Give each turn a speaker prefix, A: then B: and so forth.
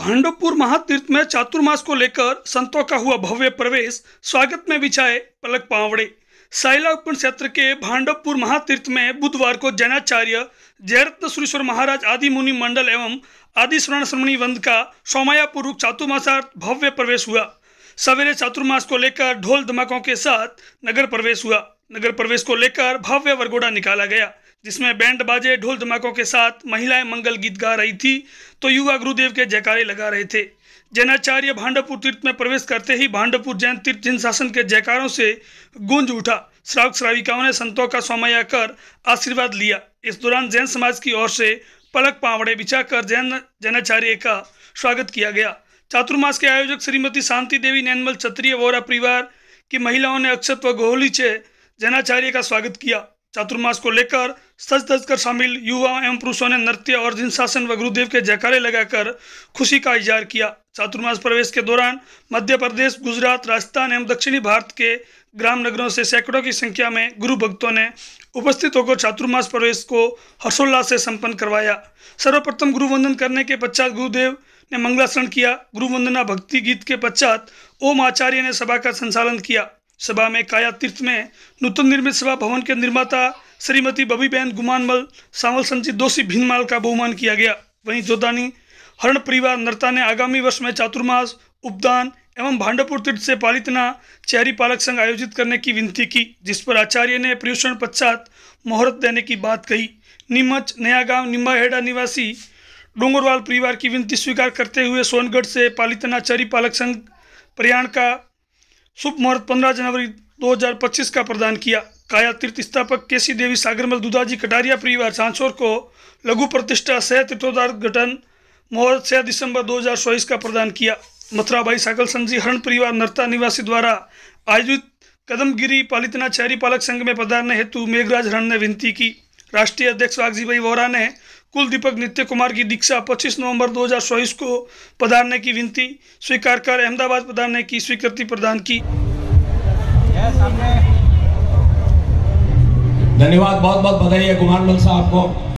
A: भांडवपुर महातीर्थ में चातुर्मास को लेकर संतों का हुआ भव्य प्रवेश स्वागत में बिछाए पलक पावड़े साइला उपन क्षेत्र के भांडवपुर महातीर्थ में बुधवार को जैनाचार्य जयरत्न सुरेश्वर महाराज आदि मुनि मंडल एवं आदि स्वर्ण श्रमणी वंद का सौमायापूर्वक चातुर्मासार्थ भव्य प्रवेश हुआ सवेरे चातुर्मास को लेकर ढोल धमाकों के साथ नगर प्रवेश हुआ नगर प्रवेश को लेकर भव्य वरगोड़ा निकाला गया जिसमें बैंड बाजे ढोल धमाकों के साथ महिलाएं मंगल गीत गा रही थी तो युवा गुरुदेव के जयकारे लगा रहे थे जैनाचार्य भांडवपुर तीर्थ में प्रवेश करते ही भांडवपुर जैन तीर्थ जिन शासन के जयकारों से गूंज उठा श्रावक श्राविकाओं ने संतों का सौमया कर आशीर्वाद लिया इस दौरान जैन समाज की ओर से पलक पावड़े बिछाकर जैन जैनाचार्य का स्वागत किया गया चातुर्मास के आयोजक श्रीमती शांति देवी नैनमल क्षत्रिय वोरा परिवार की महिलाओं ने अक्षत व गोहली से जैनाचार्य का स्वागत किया चातुर्मास को लेकर सज धज कर शामिल युवा एवं पुरुषों ने नृत्य और दिन शासन व गुरुदेव के जयकारे लगाकर खुशी का इजहार किया चातुर्मास प्रवेश के दौरान मध्य प्रदेश गुजरात राजस्थान एवं दक्षिणी भारत के ग्राम नगरों से सैकड़ों की संख्या में गुरु भक्तों ने उपस्थित होकर चातुर्मास प्रवेश को हर्षोल्लास से संपन्न करवाया सर्वप्रथम गुरु वंदन करने के पश्चात गुरुदेव ने मंगलासरण किया गुरु वंदना भक्ति गीत के पश्चात ओम आचार्य ने सभा का संचालन किया सभा में काया तीर्थ में नूतन निर्मित सभा भवन के निर्माता श्रीमती बबीबेन गुमानमल सावल संचित दोषी भीनमाल का बहुमान किया गया वहीं जोदानी हरण परिवार नरता ने आगामी वर्ष में चातुर्मास उपदान एवं भांडपुर तीर्थ से पालितना चेहरी पालक संघ आयोजित करने की विनती की जिस पर आचार्य ने पर्यूषण पश्चात मुहूर्त देने की बात कही नीमच नया गांव निम्बाहेड़ा निवासी डोंगरवाल परिवार की विनती स्वीकार करते हुए सोनगढ़ से पालितना चेहरी पालक संघ प्रयाण का शुभ मुहूर्त 15 जनवरी 2025 का प्रदान किया काया तीर्थ स्थापक केसी देवी सागरमल दुदाजी कटारिया परिवार सांसौर को लघु प्रतिष्ठा सह तीर्थोदार गठन मुहूर्त छह दिसंबर चौबीस का प्रदान किया मथुराबाई सागल संजी हरण परिवार नरता निवासी द्वारा आयोजित कदमगिरी पालितना चैरी पालक संघ में पधारने हेतु मेघराज हरण ने विनती की राष्ट्रीय अध्यक्ष वागजी भाई वोरा ने कुलदीपक नित्य कुमार की दीक्षा 25 नवंबर 2024 को पधारने की विनती स्वीकार कर अहमदाबाद पधारने की स्वीकृति प्रदान की धन्यवाद बहुत बहुत बधाई है कुमार मल साहब को